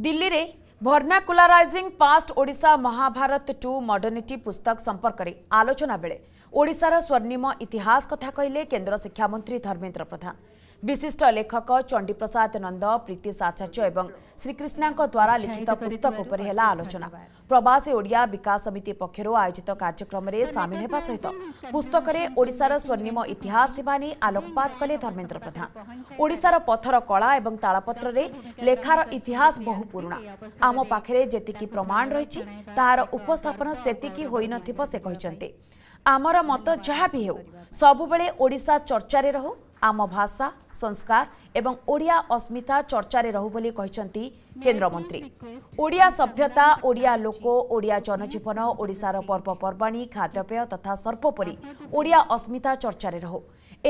दिल्लीले भर्नाकुलाराइ past Odisha Mahabharat to modernity पुस्तक पस्तक सम्पर्करै आलोचना बेले ओडार स्वर्णिम इतिहास कथा कहिले केन्द्र शिक्षामन्त्री धर्मेन्द्र प्रधान ବିଶିଷ୍ଟ ଲେଖକ ଚଣ୍ଡୀପ୍ରସାଦ ନନ୍ଦ ପ୍ରୀତିଶ ଆଚାର୍ଯ୍ୟ ଏବଂ ଶ୍ରୀକ୍ରିଷ୍ଣାଙ୍କ ଦ୍ୱାରା ଲିଖିତ ପୁସ୍ତକ ଉପରେ ହେଲା ଆଲୋଚନା ପ୍ରବାସୀ ଓଡ଼ିଆ ବିକାଶ ସମିତି ପକ୍ଷରୁ ଆୟୋଜିତ କାର୍ଯ୍ୟକ୍ରମରେ ସାମିଲ ହେବା ସହିତ ପୁସ୍ତକରେ ଓଡ଼ିଶାର ସ୍ୱର୍ଣ୍ଣିମ ଇତିହାସ ଥିବା ନେଇ ଆଲୋକପାତ କଲେ ଧର୍ମେନ୍ଦ୍ର ପ୍ରଧାନ ଓଡ଼ିଶାର ପଥର କଳା ଏବଂ ତାଳପତ୍ରରେ ଲେଖାର ଇତିହାସ ବହୁ ପୁରୁଣା ଆମ ପାଖରେ ଯେତିକି ପ୍ରମାଣ ରହିଛି ତାହାର ଉପସ୍ଥାପନ ସେତିକି ହୋଇନଥିବ ସେ କହିଛନ୍ତି ଆମର ମତ ଯାହା ବି ହେଉ ସବୁବେଳେ ଓଡ଼ିଶା ଚର୍ଚ୍ଚାରେ ରହୁ আম ভাষা সংস্কার এবং ওড়িয়া অস্মিতা চর্চারে রহু বলে କହିଛନ୍ତି কেন্দ্রমন্ত্রী ওড়িয়া সভ্যতা ওড়িয়া লোক ওড়িয়া জনজীবন ওড়িশার পর্বপর্বাণী খাদ্যপেয় তথা সর্বোপরি ওড়িয়া অস্মিতা চর্চারে রহু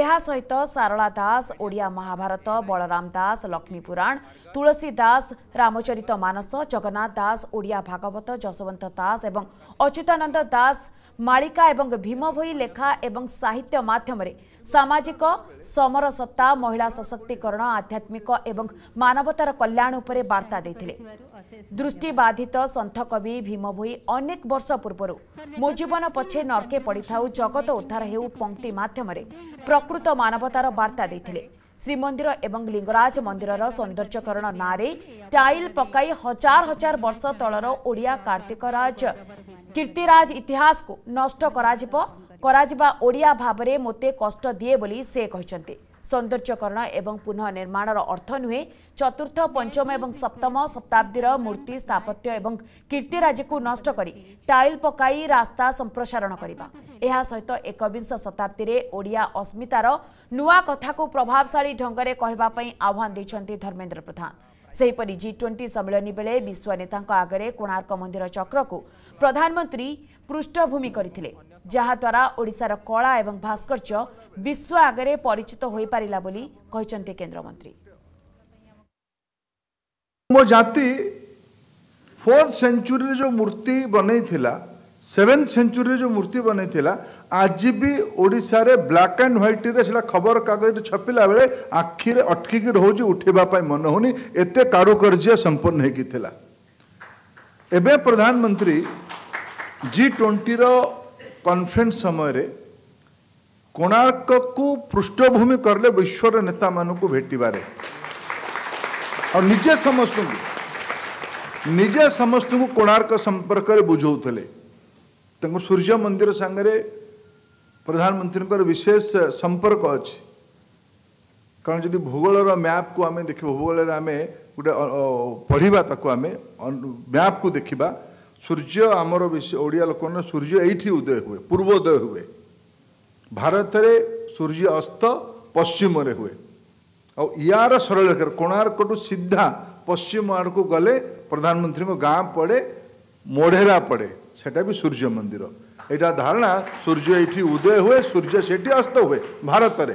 ଏହା ସହିତ ସାରଳା ଦାସ ଓଡ଼ିଆ ମହାଭାରତ ବଳରାମ ଦାସ ଲକ୍ଷ୍ମୀପୁରାଣ ତୁଳସୀ ଦାସ ରାମଚରିତ ମାନସ ଜଗନ୍ନାଥ ଦାସ ଓଡ଼ିଆ ଭାଗବତ ଯଶୋବନ୍ତ ଦାସ ଏବଂ ଅଚ୍ୟୁତାନନ୍ଦ ଦାସ ମାଳିକା ଏବଂ ଭୀମ ଭୋଇ ଲେଖା ଏବଂ ସାହିତ୍ୟ ମାଧ୍ୟମରେ ସାମାଜିକ ସମରସତା ମହିଳା ସଶକ୍ତିକରଣ ଆଧ୍ୟାତ୍ମିକ ଏବଂ ମାନବତାର କଲ୍ୟାଣ ଉପରେ ବାର୍ତ୍ତା ଦେଇଥିଲେ ଦୃଷ୍ଟିବାଧିତ ସନ୍ଥକବି ଭୀମ ଭୋଇ ଅନେକ ବର୍ଷ ପୂର୍ବରୁ ମୋ ଜୀବନ ପଛେ ନର୍କେ ପଡ଼ିଥାଉ ଜଗତ ଉଦ୍ଧାର ହେଉ ପଙ୍କ୍ତି ମାଧ୍ୟମରେ ପ୍ରକୃତ ମାନବତାର ବାର୍ତ୍ତା ଦେଇଥିଲେ ଶ୍ରୀମନ୍ଦିର ଏବଂ ଲିଙ୍ଗରାଜ ମନ୍ଦିରର ସୌନ୍ଦର୍ଯ୍ୟକରଣ ନାଁରେ ଟାଇଲ୍ ପକାଇ ହଜାର ହଜାର ବର୍ଷ ତଳର ଓଡ଼ିଆ କାର୍ତ୍ତିକ ରାଜ କୀର୍ତ୍ତିରାଜ ଇତିହାସକୁ ନଷ୍ଟ କରାଯିବ କରାଯିବା ଓଡ଼ିଆ ଭାବରେ ମୋତେ କଷ୍ଟ ଦିଏ ବୋଲି ସେ କହିଛନ୍ତି सौन्दर्यकरण पुनः निर्माणर अर्थ नुहेँ चतुर्थ पञ्चम सप्तम शताब्दी मूर्ति स्थापत्य एवं नष्ट कीर्तिराज्यु नष्टकैल पकइरा रास्था सम्प्रसारण गरेकोब्दीले ओडिया अस्मितार न कथा प्रभावशा ढङ्गले कै आह्वान धर्मेन्द्र प्रधान जि ट्वेन्टी सम्मिली बेले विश्व नेता आगे कोणार्क मन्दिर चक्रको प्रधानमंत्री पृष्ठभूमि गरि ଯାହାଦ୍ୱାରା ଓଡ଼ିଶାର କଳା ଏବଂ ଭାସ୍କର୍ଯ୍ୟ ବିଶ୍ୱ ଆଗରେ ପରିଚିତ ହୋଇପାରିଲା ବୋଲି କହିଛନ୍ତି କେନ୍ଦ୍ରମନ୍ତ୍ରୀ ମୋ ଜାତି ଫୋର୍ଥ ସେଞ୍ଚୁରୀରେ ଯେଉଁ ମୂର୍ତ୍ତି ବନେଇଥିଲା ସେଭେନ୍ଥ ସେଞ୍ଚୁରୀରେ ଯେଉଁ ମୂର୍ତ୍ତି ବନେଇଥିଲା ଆଜି ବି ଓଡ଼ିଶାରେ ବ୍ଲାକ୍ ଆଣ୍ଡ ହ୍ୱାଇଟ୍ରେ ସେଟା ଖବରକାଗଜରେ ଛପିଲା ବେଳେ ଆଖିରେ ଅଟକିକି ରହୁଛି ଉଠେଇବା ପାଇଁ ମନ ହେଉନି ଏତେ କାରୁକାର୍ଯ୍ୟ ସମ୍ପୂର୍ଣ୍ଣ ହୋଇକି ଥିଲା ଏବେ ପ୍ରଧାନମନ୍ତ୍ରୀ ଜି ଟ୍ୱେଣ୍ଟିର कनफरेन्स समय कोणार्क को पृष्ठभूमि कले विश्वर नेता मान भेटबार और निजे समस्त निजे समस्त को कोणार्क संपर्क बुझौले सूर्य मंदिर सांगे प्रधानमंत्री विशेष संपर्क अच्छे कारण जी भूगोल मैप को आम देख भूगोल गोटे पढ़ा मैप को देखा ସୂର୍ଯ୍ୟ ଆମର ବିଷୟ ଓଡ଼ିଆ ଲୋକମାନେ ସୂର୍ଯ୍ୟ ଏଇଠି ଉଦୟ ହୁଏ ପୂର୍ବୋଦୟ ହୁଏ ଭାରତରେ ସୂର୍ଯ୍ୟ ଅସ୍ତ ପଶ୍ଚିମରେ ହୁଏ ଆଉ ଏହାର ସରଳରେଖ କୋଣାର୍କଠୁ ସିଧା ପଶ୍ଚିମ ଆଡ଼କୁ ଗଲେ ପ୍ରଧାନମନ୍ତ୍ରୀଙ୍କ ଗାଁ ପଡ଼େ ମୋଢ଼େରା ପଡ଼େ ସେଇଟା ବି ସୂର୍ଯ୍ୟ ମନ୍ଦିର ଏଇଟା ଧାରଣା ସୂର୍ଯ୍ୟ ଏଇଠି ଉଦୟ ହୁଏ ସୂର୍ଯ୍ୟ ସେଇଠି ଅସ୍ତ ହୁଏ ଭାରତରେ